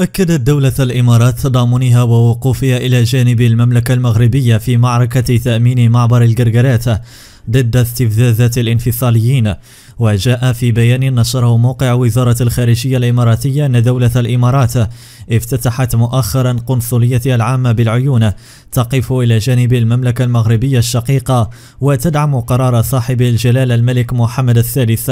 أكدت دولة الإمارات تضامنها ووقوفها إلى جانب المملكة المغربية في معركة تأمين معبر القرقرات ضد استفزازات الانفصاليين وجاء في بيان نشره موقع وزارة الخارجية الإماراتية أن دولة الإمارات افتتحت مؤخرا قنصليتها العامة بالعيون تقف إلى جانب المملكة المغربية الشقيقة وتدعم قرار صاحب الجلالة الملك محمد الثالث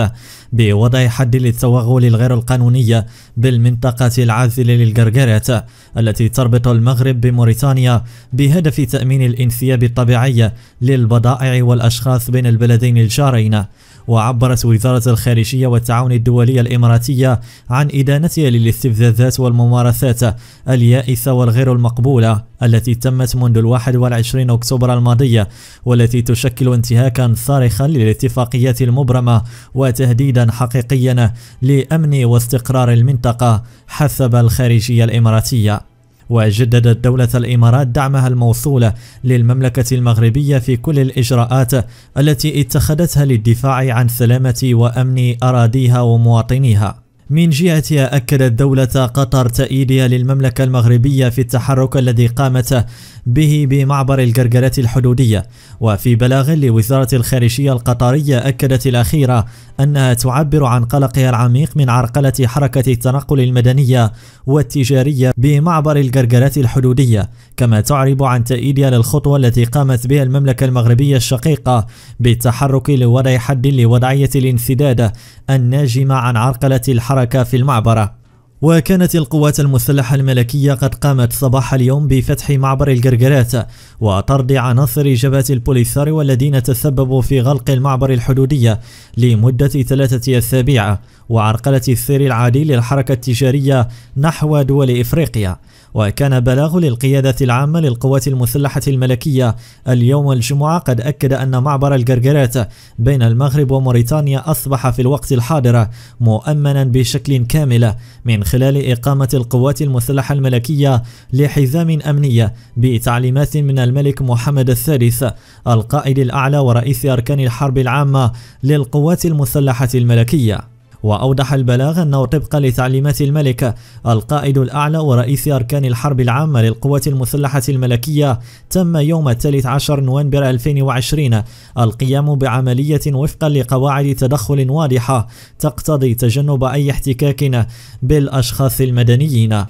بوضع حد للتوغل الغير القانوني بالمنطقة العازلة للجرجرات التي تربط المغرب بموريتانيا بهدف تأمين الانسياب الطبيعي للبضائع والأشخاص بين البلدين الجارين وعبرت وزارة الخارجية والتعاون الدولي الإماراتية عن إدانتها للاستفزازات والممارسات اليائسة والغير المقبولة التي تمت منذ الواحد والعشرين أكتوبر الماضية والتي تشكل انتهاكا صارخا للاتفاقيات المبرمة وتهديدا حقيقيا لأمن واستقرار المنطقة حسب الخارجية الإماراتية وجددت دولة الإمارات دعمها الموصولة للمملكة المغربية في كل الإجراءات التي اتخذتها للدفاع عن سلامة وأمن أراضيها ومواطنيها من جهتها أكدت دولة قطر تأييدها للمملكة المغربية في التحرك الذي قامت به بمعبر الجرجرات الحدودية وفي بلاغ لوزارة الخارجية القطرية أكدت الأخيرة أنها تعبر عن قلقها العميق من عرقلة حركة التنقل المدنية والتجارية بمعبر الجرجرات الحدودية كما تعرب عن تأييدها للخطوة التي قامت بها المملكة المغربية الشقيقة بالتحرك لوضع حد لوضعية الانسداد الناجمة عن عرقلة الحركة الحركة في المعبرة وكانت القوات المسلحة الملكية قد قامت صباح اليوم بفتح معبر القرقرات وطرد عناصر جبهة البوليساريو الذين تسببوا في غلق المعبر الحدودي لمدة ثلاثة أسابيع وعرقلة السير العادي للحركة التجارية نحو دول إفريقيا وكان بلاغ للقيادة العامة للقوات المسلحة الملكية اليوم الجمعة قد أكد أن معبر القرقرات بين المغرب وموريتانيا أصبح في الوقت الحاضر مؤمنا بشكل كامل من خلال إقامة القوات المسلحة الملكية لحزام أمنية بتعليمات من الملك محمد الثالث القائد الأعلى ورئيس أركان الحرب العامة للقوات المسلحة الملكية وأوضح البلاغ أنه طبقا لتعليمات الملك القائد الأعلى ورئيس أركان الحرب العامة للقوات المسلحة الملكية تم يوم الثالث عشر نوفمبر 2020 القيام بعملية وفقا لقواعد تدخل واضحة تقتضي تجنب أي احتكاك بالأشخاص المدنيين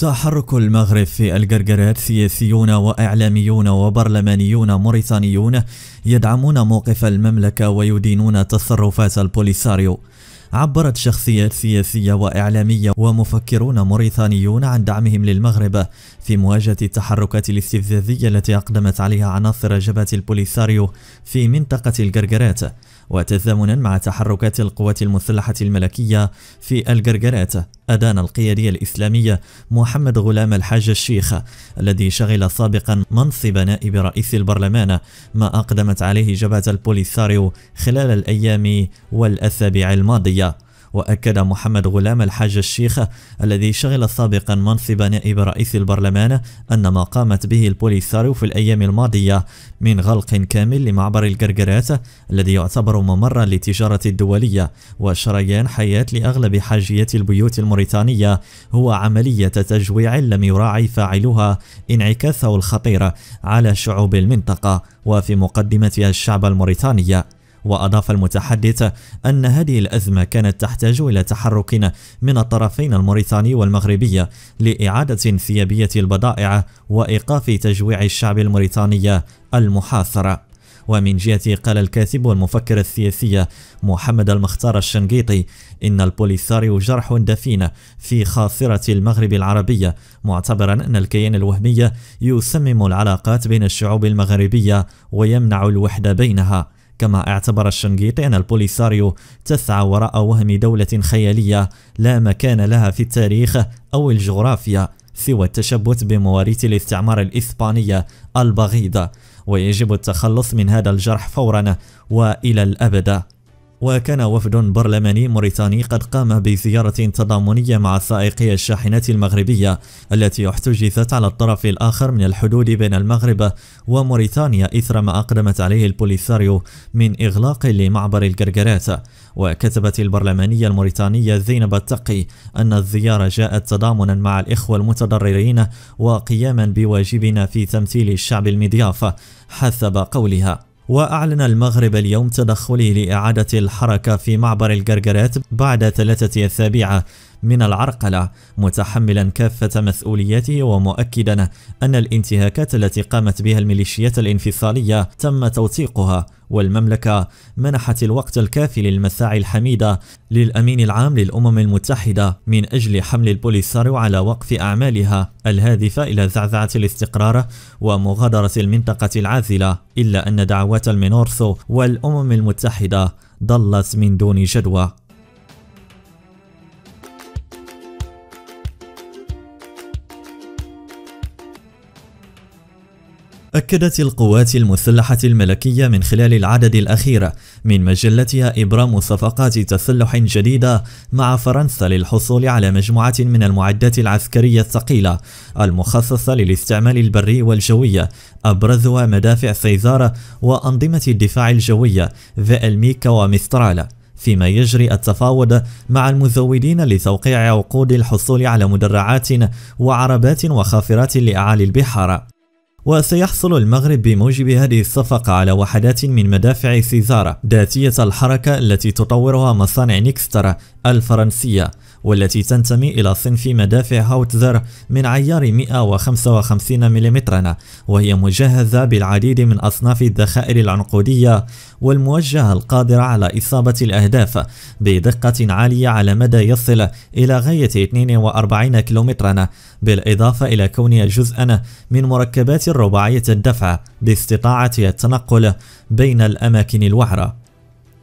تحرك المغرب في القرقرات سياسيون وإعلاميون وبرلمانيون موريتانيون يدعمون موقف المملكة ويدينون تصرفات البوليساريو عبرت شخصيات سياسية وإعلامية ومفكرون موريتانيون عن دعمهم للمغرب في مواجهة التحركات الاستفزازية التي أقدمت عليها عناصر جبهة البوليساريو في منطقة القرقرات وتزامنا مع تحركات القوات المسلحة الملكية في القرقرات أدان القيادي الإسلامي محمد غلام الحاج الشيخ الذي شغل سابقا منصب نائب رئيس البرلمان ما أقدمت عليه جبهة البوليساريو خلال الأيام والأسابيع الماضية وأكد محمد غلام الحاج الشيخ الذي شغل سابقا منصب نائب رئيس البرلمان أن ما قامت به البوليساريو في الأيام الماضية من غلق كامل لمعبر القرقرات الذي يعتبر ممرا للتجارة الدولية وشريان حياة لأغلب حاجيات البيوت الموريتانية هو عملية تجويع لم يراعي فاعلها انعكاسه الخطير على شعوب المنطقة وفي مقدمتها الشعب الموريتاني وأضاف المتحدث أن هذه الأزمة كانت تحتاج إلى تحرك من الطرفين الموريتاني والمغربي لإعادة ثيابية البضائع وإيقاف تجويع الشعب الموريتاني المحاصر ومن جهته قال الكاتب والمفكر السياسي محمد المختار الشنقيطي إن البوليساريو جرح دفين في خاصرة المغرب العربية معتبرا أن الكيان الوهمي يسمم العلاقات بين الشعوب المغربية ويمنع الوحدة بينها كما اعتبر الشنقيطي أن البوليساريو تسعى وراء وهم دولة خيالية لا مكان لها في التاريخ أو الجغرافيا سوى التشبث بمواريث الاستعمار الإسبانية البغيضة ويجب التخلص من هذا الجرح فورا وإلى الأبد وكان وفد برلماني موريتاني قد قام بزيارة تضامنية مع سائقي الشاحنات المغربية التي احتجزت على الطرف الآخر من الحدود بين المغرب وموريتانيا إثر ما أقدمت عليه البوليساريو من إغلاق لمعبر القرقرات وكتبت البرلمانية الموريتانية زينب التقي أن الزيارة جاءت تضامنا مع الإخوة المتضررين وقياما بواجبنا في تمثيل الشعب المضياف حسب قولها وأعلن المغرب اليوم تدخله لإعادة الحركة في معبر القرقرات بعد ثلاثة أسابيع من العرقلة متحملا كافة مسؤولياته ومؤكدا أن الانتهاكات التي قامت بها الميليشيات الانفصالية تم توثيقها والمملكة منحت الوقت الكافي للمساعي الحميدة للأمين العام للأمم المتحدة من أجل حمل البوليساريو على وقف أعمالها الهادفة إلى زعزعة الاستقرار ومغادرة المنطقة العازلة إلا أن دعوات المينورسو والأمم المتحدة ضلت من دون جدوى أكدت القوات المسلحة الملكية من خلال العدد الأخير من مجلتها إبرام صفقات تسلح جديدة مع فرنسا للحصول على مجموعة من المعدات العسكرية الثقيلة المخصصة للاستعمال البري والجوي أبرزها مدافع سيزار وأنظمة الدفاع الجوية فألميكا ومسترال فيما يجري التفاوض مع المزودين لتوقيع عقود الحصول على مدرعات وعربات وخافرات لأعالي البحار وسيحصل المغرب بموجب هذه الصفقة على وحدات من مدافع سيزارا ذاتية الحركة التي تطورها مصانع نيكسترا الفرنسية والتي تنتمي إلى صنف مدافع هاوتزر من عيار 155 ملم وهي مجهزة بالعديد من أصناف الذخائر العنقودية والموجهة القادرة على إصابة الأهداف بدقة عالية على مدى يصل إلى غاية 42 كم بالإضافة إلى كونها جزءا من مركبات الرباعية الدفع باستطاعة التنقل بين الأماكن الوعرة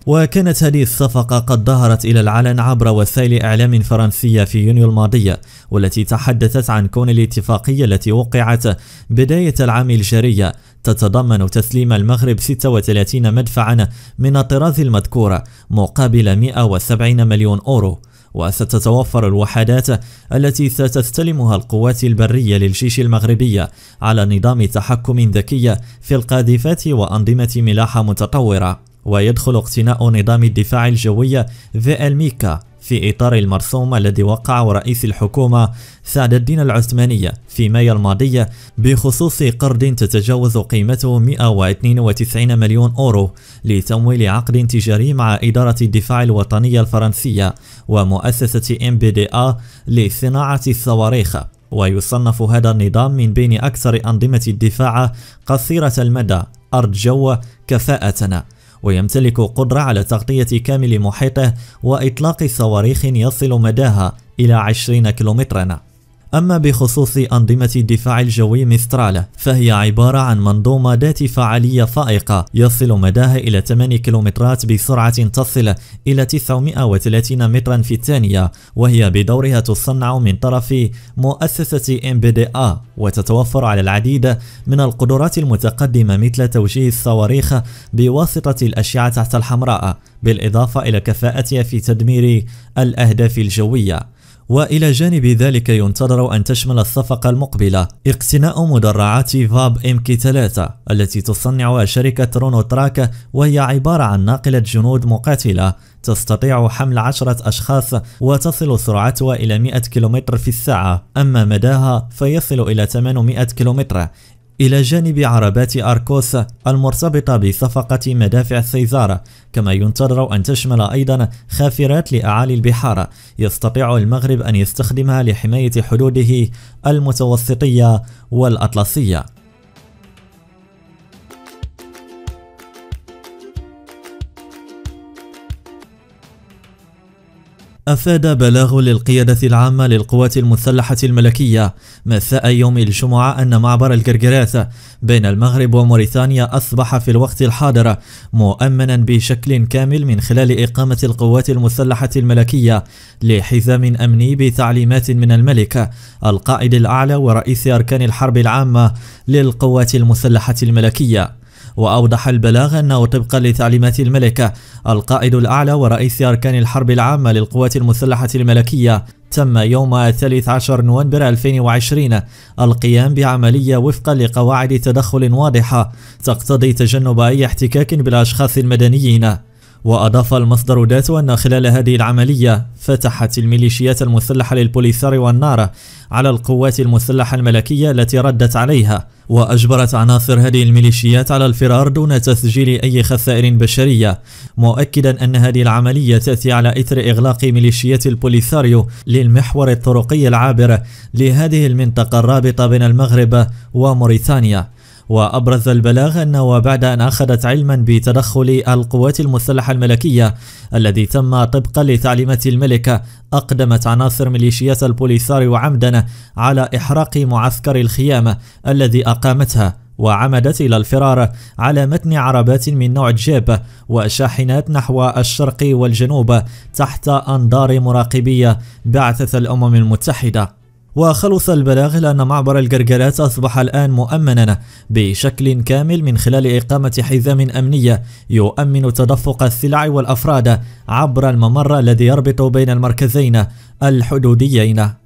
وكانت هذه الصفقة قد ظهرت إلى العلن عبر وسائل إعلام فرنسية في يونيو الماضية والتي تحدثت عن كون الاتفاقية التي وقعت بداية العام الجارية تتضمن تسليم المغرب 36 مدفعا من الطراز المذكورة مقابل 170 مليون أورو وستتوفر الوحدات التي ستستلمها القوات البرية للجيش المغربية على نظام تحكم ذكي في القاذفات وأنظمة ملاحة متطورة ويدخل اقتناء نظام الدفاع الجوي ذي الميكا في إطار المرسوم الذي وقعه رئيس الحكومة سعد الدين العثماني في مايو الماضي بخصوص قرض تتجاوز قيمته 192 مليون أورو لتمويل عقد تجاري مع إدارة الدفاع الوطنية الفرنسية ومؤسسة ام بي دي لصناعة الصواريخ ويصنف هذا النظام من بين أكثر أنظمة الدفاع قصيرة المدى أرض جو كفاءة ويمتلك قدرة على تغطية كامل محيطه وإطلاق صواريخ يصل مداها إلى 20 كيلومترا أما بخصوص أنظمة الدفاع الجوي مسترالة فهي عبارة عن منظومة ذات فعالية فائقة يصل مداها إلى 8 كيلومترات بسرعة تصل إلى 930 مترا في الثانية وهي بدورها تصنع من طرف مؤسسة MBDA وتتوفر على العديد من القدرات المتقدمة مثل توجيه الصواريخ بواسطة الأشعة تحت الحمراء بالإضافة إلى كفاءتها في تدمير الأهداف الجوية وإلى جانب ذلك ينتظر أن تشمل الصفقة المقبلة اقتناء مدرعات فاب ام كي 3 التي تصنعها شركة رونو تراك وهي عبارة عن ناقلة جنود مقاتلة تستطيع حمل عشرة أشخاص وتصل سرعتها إلى 100 كم في الساعة أما مداها فيصل إلى 800 كم إلى جانب عربات أركوس المرتبطة بصفقة مدافع سيزار كما ينتظر أن تشمل أيضا خافرات لأعالي البحار يستطيع المغرب أن يستخدمها لحماية حدوده المتوسطية والأطلسية أفاد بلاغ للقيادة العامة للقوات المسلحة الملكية مساء يوم الجمعة أن معبر الجرجرات بين المغرب وموريتانيا أصبح في الوقت الحاضر مؤمنا بشكل كامل من خلال إقامة القوات المسلحة الملكية لحزام أمني بتعليمات من الملك القائد الأعلى ورئيس أركان الحرب العامة للقوات المسلحة الملكية وأوضح البلاغ أنه طبقا لتعليمات الملك القائد الأعلى ورئيس أركان الحرب العامة للقوات المسلحة الملكية تم يوم 13 نوفمبر 2020 القيام بعملية وفقا لقواعد تدخل واضحة تقتضي تجنب أي احتكاك بالأشخاص المدنيين وأضاف المصدر ذاته أن خلال هذه العملية فتحت الميليشيات المسلحة للبوليساريو والنار على القوات المسلحة الملكية التي ردت عليها وأجبرت عناصر هذه الميليشيات على الفرار دون تسجيل أي خسائر بشرية مؤكدا أن هذه العملية تأتي على إثر إغلاق ميليشيات البوليساريو للمحور الطرقي العابر لهذه المنطقة الرابطة بين المغرب وموريتانيا وأبرز البلاغ أنه بعد أن أخذت علما بتدخل القوات المسلحة الملكية الذي تم طبقا لتعليمات الملكة أقدمت عناصر ميليشيات البوليسار وعمدنا على إحراق معسكر الخيامة الذي أقامتها وعمدت إلى الفرار على متن عربات من نوع جيب وشاحنات نحو الشرق والجنوب تحت أنظار مراقبية بعثة الأمم المتحدة وخلص البلاغ لأن معبر الجرجلات أصبح الآن مؤمنا بشكل كامل من خلال إقامة حزام أمنية يؤمن تدفق السلع والأفراد عبر الممر الذي يربط بين المركزين الحدوديين